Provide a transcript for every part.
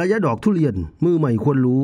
ระยะดอกทุเรียนมือใหม่ควรรู้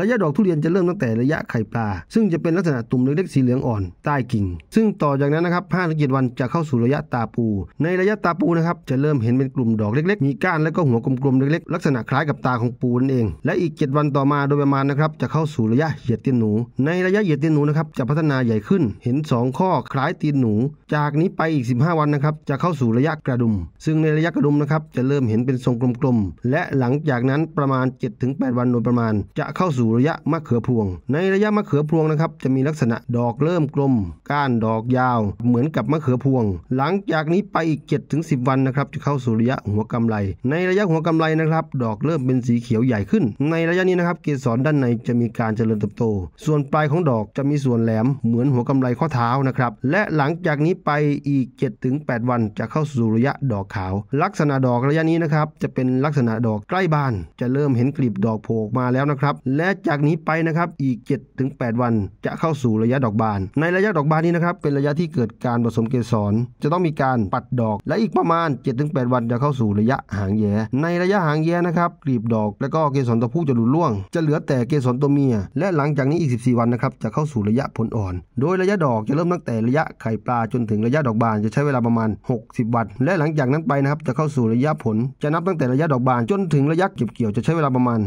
ระยะดอกทุเรียนจะเริ่มตั้งแต่ระยะไข่ปลา ซึ่งจะเป็นลักษณะตุ่มเล็กๆสีเหลืองอ่อนใต้กิ่งซึ่งต่อจากนั้นนะครับ5้าถึงเวันจะเข้าสู่ระยะตาปูในระยะตาปูนะครับ จะเริ่มเห็นเป็นกลุ่มดอกเล็กๆมีก้านและก็หัวกลมๆเล็กๆลักษณะคล้ายกับตาของปูนั่นเอง และอีก 7 วันต่อมาโดยประมาณนะครับจะเข้าสู่ระยะเหยียดตีนหนูในระยะเหยียดตีนหนูนะครับจะพัฒนาใหญ่ขึ้นเห็น2 ข้อคล้ายตีนหนู จากนี้ไปอีก 15 วันนะครับจะเข้าสู่ระยะกระดุม ซึ่งในระยะกระดุมนะครับจะเริ่มเห็นเป็นทรงกลมๆและหลังจากนั้นประมาณ 7-8 วันโดยประมาณ จะเข้าสู่สู่ระยะมะเขือพวง ในระยะมะเขือพวงนะครับจะมีลักษณะดอกเริ่มกลมก้านดอกยาว เหมือนกับมะเขือพวง หลังจากนี้ไปอีก7สิวันนะครับจะเข้าสู่ระยะหัวกำไลในระยะหัวกำไลนะครับดอกเริ่มเป็นสีเขียวใหญ่ขึ้น ในระยะนี้นะครับเกสรด้านในจะมีการเจริญเติบโต ส่วนปลายของดอกจะมีส่วนแหลมเหมือนหัวกำไลข้อเท้านะครับและหลังจากนี้ไปอีก7แวันจะเข้าสู่ระยะดอกขาว ลักษณะดอกระยะนี้นะครับจะเป็นลักษณะดอกใกล้บาน จะเริ่มเห็นกลีบดอกโผล่มาแล้วนะครับ และจากนี้ไปนะครับอีก 7-8 วันจะเข้าสู่ระยะดอกบาน ในระยะดอกบานนี้นะครับเป็นระยะที่เกิดการผสมเกสรจะต้องมีการปัดดอกและอีกประมาณ 7-8 วันจะเข้าสู่ระยะหางแยในระยะหางแยนะครับกลีบดอกและก็เกสรตัวผู้จะหลุดร่วง จะเหลือแต่เกสรตัวเมีย และหลังจากนี้อีก14วันนะครับจะเข้าสู่ระยะผลอ่อนโดยระยะดอกจะเริ่มตั้งแต่ระยะไข่ปลาจนถึงระยะดอกบานจะใช้เวลาประมาณ 60 วัน และหลังจากนั้นไปนะครับจะเข้าสู่ระยะผลจะนับตั้งแต่ระยะดอกบานจนถึงระยะเก็บเกี่ยวจะใช้เวลาประมาณ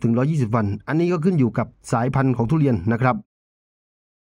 110-120 วันอันนี้ี้ก็ขึ้นอยู่กับสายพันธุ์ของทุเรียนนะครับ